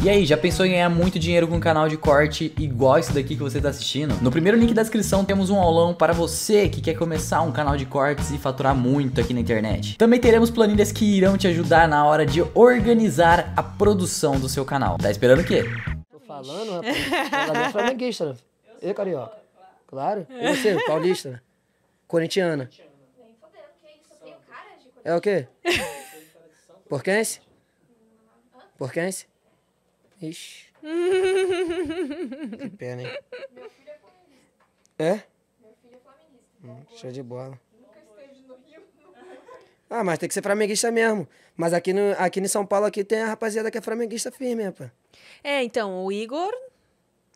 E aí, já pensou em ganhar muito dinheiro com um canal de corte igual esse daqui que você está assistindo? No primeiro link da descrição temos um aulão para você que quer começar um canal de cortes e faturar muito aqui na internet. Também teremos planilhas que irão te ajudar na hora de organizar a produção do seu canal. Tá esperando o quê? Tô falando, rapaz. Eu sou flamenguista, e né? Eu carioca. Claro. E você, paulista? Né? Corintiana. É o quê? Porquense? Porquense? Ixi. que pena, hein? Meu filho é flamenguista. É? Meu filho é flamenguista. Hum, show de bola. Nunca no Rio. Ah, mas tem que ser flamenguista mesmo. Mas aqui, no, aqui em São Paulo aqui tem a rapaziada que é flamenguista firme, rapaz. É, então, o Igor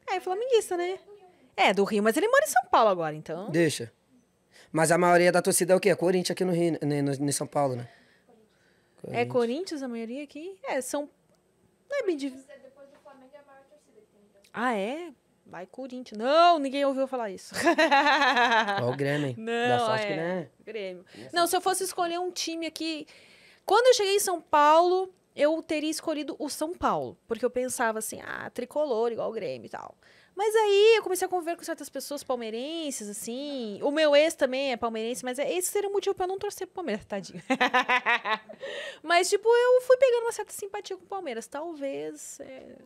é flamenguista, né? É, do Rio, mas ele mora em São Paulo agora, então. Deixa. Mas a maioria da torcida é o quê? Corinthians aqui no Rio, né, no, no, em São Paulo, né? É Corinthians. É Corinthians a maioria aqui? É, são. Não é bem difícil. Ah, é? Vai Corinthians. Não, ninguém ouviu falar isso. Olha o Grêmio. Não, sorte é. que né? não é. Grêmio. Não, se eu fosse escolher um time aqui... Quando eu cheguei em São Paulo, eu teria escolhido o São Paulo. Porque eu pensava assim, ah, tricolor, igual o Grêmio e tal. Mas aí eu comecei a conviver com certas pessoas palmeirenses, assim. O meu ex também é palmeirense, mas é, esse seria o motivo pra eu não torcer pro Palmeiras, tadinho. mas, tipo, eu fui pegando uma certa simpatia com o Palmeiras. Talvez. É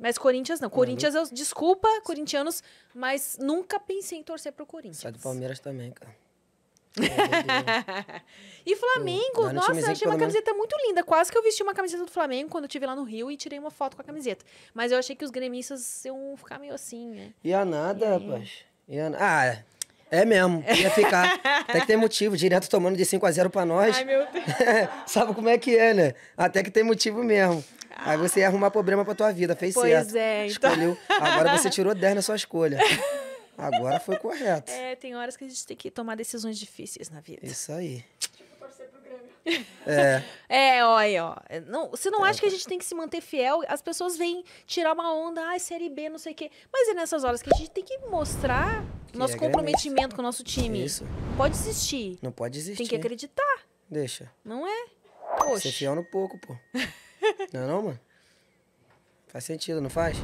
mas Corinthians não. Uhum. Corinthians, eu, desculpa, corintianos, mas nunca pensei em torcer pro Corinthians. Sai do Palmeiras também, cara. e Flamengo, nossa, eu achei uma camiseta muito linda. Quase que eu vesti uma camiseta do Flamengo quando eu estive lá no Rio e tirei uma foto com a camiseta. Mas eu achei que os gremistas iam ficar meio assim, né? Ia nada, é. e aí... rapaz. Ia... Ah, é. é mesmo, ia ficar. Até que tem motivo, direto tomando de 5 a 0 pra nós. Ai, meu Deus. Sabe como é que é, né? Até que tem motivo mesmo. Aí você ia arrumar problema pra tua vida, fez pois certo. Pois é, então... Escolheu. Agora você tirou 10 na sua escolha. Agora foi correto. É, tem horas que a gente tem que tomar decisões difíceis na vida. Isso aí. É. É, olha, ó. Não, você não é. acha que a gente tem que se manter fiel? As pessoas vêm tirar uma onda, ai, ah, série B, não sei o quê. Mas é nessas horas que a gente tem que mostrar que nosso é comprometimento com o nosso time. Isso. Não pode desistir. Não pode desistir. Tem que acreditar. Deixa. Não é? Poxa. Ser fiel no pouco, pô. Não é não, mano? Faz sentido, não faz?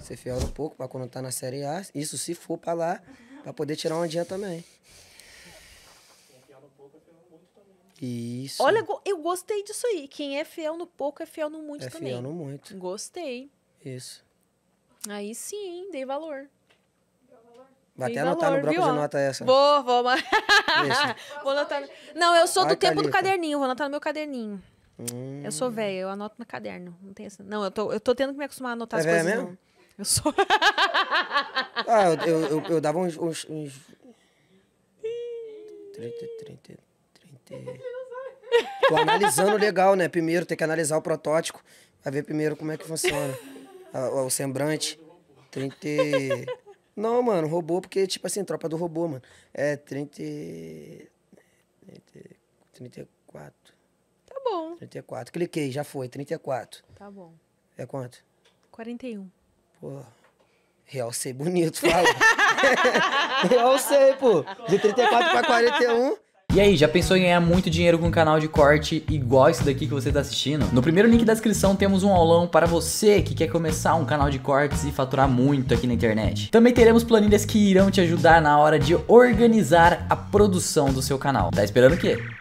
ser fiel um pouco pra quando tá na Série A, isso se for pra lá, pra poder tirar um dia também. Isso. Olha, eu gostei disso aí. Quem é fiel no pouco é fiel no muito é também. É fiel no muito. Gostei. Isso. Aí sim, dei valor. Vai até anotar no bloco viu? de nota essa. Vou, vou. Vou anotar. Não, eu sou do tempo do caderninho. Vou anotar no meu caderninho. Hum. Eu sou hum. velha, eu anoto no caderno. Não, tem essa... não eu, tô, eu tô tendo que me acostumar a anotar é as coisas. Mesmo? Eu sou. ah, eu, eu, eu, eu, dava uns. uns, uns... 30, 30, 30. Tô analisando legal, né? Primeiro, tem que analisar o protótipo. Vai ver primeiro como é que funciona. o, o sembrante. 30. Não, mano, robô, porque, tipo assim, tropa do robô, mano. É 30. 30 34. 34. Cliquei, já foi, 34. Tá bom. É quanto? 41. Pô, realcei bonito, fala. realcei, pô. De 34 pra 41. E aí, já pensou em ganhar muito dinheiro com um canal de corte igual esse daqui que você está assistindo? No primeiro link da descrição temos um aulão para você que quer começar um canal de cortes e faturar muito aqui na internet. Também teremos planilhas que irão te ajudar na hora de organizar a produção do seu canal. Tá esperando o quê?